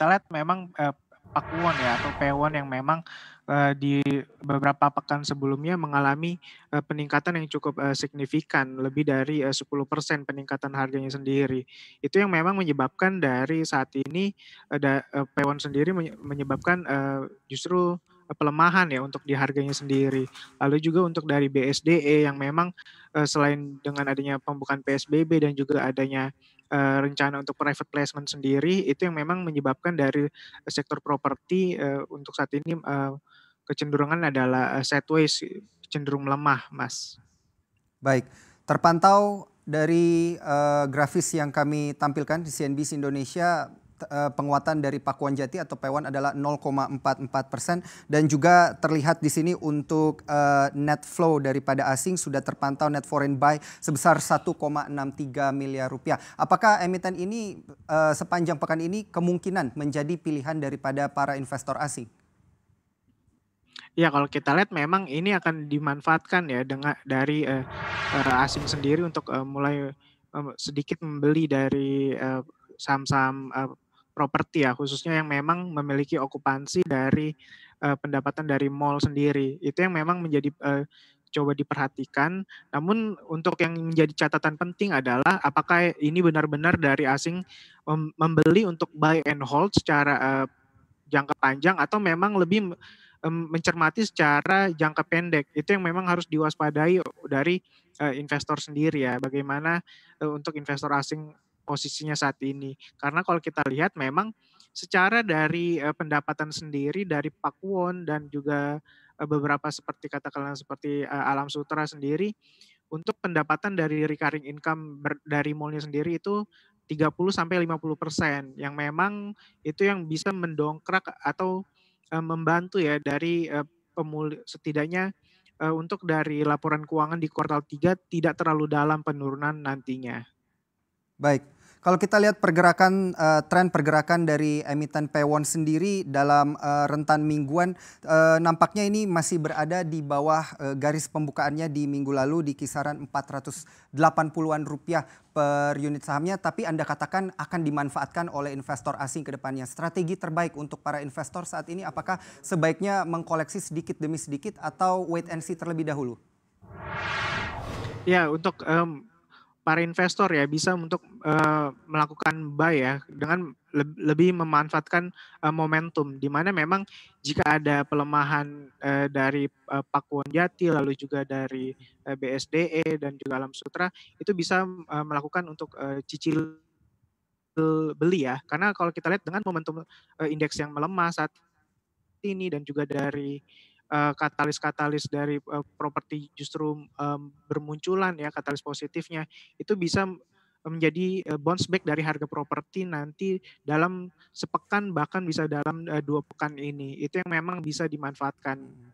kita lihat memang eh, Pakuwon ya atau Pewon yang memang uh, di beberapa pekan sebelumnya mengalami uh, peningkatan yang cukup uh, signifikan lebih dari uh, 10% peningkatan harganya sendiri. Itu yang memang menyebabkan dari saat ini uh, Pewon sendiri menyebabkan uh, justru pelemahan ya untuk di harganya sendiri. Lalu juga untuk dari BSDE yang memang uh, selain dengan adanya pembukaan PSBB dan juga adanya uh, rencana untuk private placement sendiri itu yang memang menyebabkan dari eh, sektor properti uh, untuk saat ini uh, kecenderungan adalah uh, sideways cenderung melemah, Mas. Baik, terpantau dari uh, grafis yang kami tampilkan di CNBC Indonesia Eh, penguatan dari Pakuan Jati atau Pewan adalah 0,44 persen dan juga terlihat di sini untuk uh, net flow daripada asing sudah terpantau net foreign buy sebesar 1,63 miliar rupiah. Apakah emiten ini uh, sepanjang pekan ini kemungkinan menjadi pilihan daripada para investor asing? Ya kalau kita lihat memang ini akan dimanfaatkan ya dengan dari uh, asing sendiri untuk uh, mulai uh, sedikit membeli dari uh, saham-saham uh, properti ya khususnya yang memang memiliki okupansi dari uh, pendapatan dari mall sendiri itu yang memang menjadi uh, coba diperhatikan namun untuk yang menjadi catatan penting adalah apakah ini benar-benar dari asing membeli untuk buy and hold secara uh, jangka panjang atau memang lebih mencermati secara jangka pendek itu yang memang harus diwaspadai dari uh, investor sendiri ya bagaimana uh, untuk investor asing posisinya saat ini. Karena kalau kita lihat memang secara dari uh, pendapatan sendiri dari Pak Won dan juga uh, beberapa seperti katakanlah seperti uh, Alam Sutra sendiri untuk pendapatan dari recurring income ber, dari mallnya sendiri itu 30 sampai 50 persen yang memang itu yang bisa mendongkrak atau uh, membantu ya dari uh, pemuli setidaknya uh, untuk dari laporan keuangan di kuartal 3 tidak terlalu dalam penurunan nantinya. Baik, kalau kita lihat pergerakan uh, tren pergerakan dari emiten Pewon sendiri dalam uh, rentan mingguan uh, nampaknya ini masih berada di bawah uh, garis pembukaannya di minggu lalu di kisaran 480-an rupiah per unit sahamnya tapi Anda katakan akan dimanfaatkan oleh investor asing ke depannya. Strategi terbaik untuk para investor saat ini apakah sebaiknya mengkoleksi sedikit demi sedikit atau wait and see terlebih dahulu? Ya, untuk um, para investor ya bisa untuk uh, melakukan buy ya dengan le lebih memanfaatkan uh, momentum di mana memang jika ada pelemahan uh, dari uh, Pakuan Jati lalu juga dari uh, BSDE dan juga Alam Sutra itu bisa uh, melakukan untuk uh, cicil beli ya karena kalau kita lihat dengan momentum uh, indeks yang melemah saat ini dan juga dari Eh, katalis-katalis dari eh, properti justru eh, bermunculan ya katalis positifnya itu bisa menjadi bounce back dari harga properti nanti dalam sepekan bahkan bisa dalam dua pekan ini itu yang memang bisa dimanfaatkan hmm.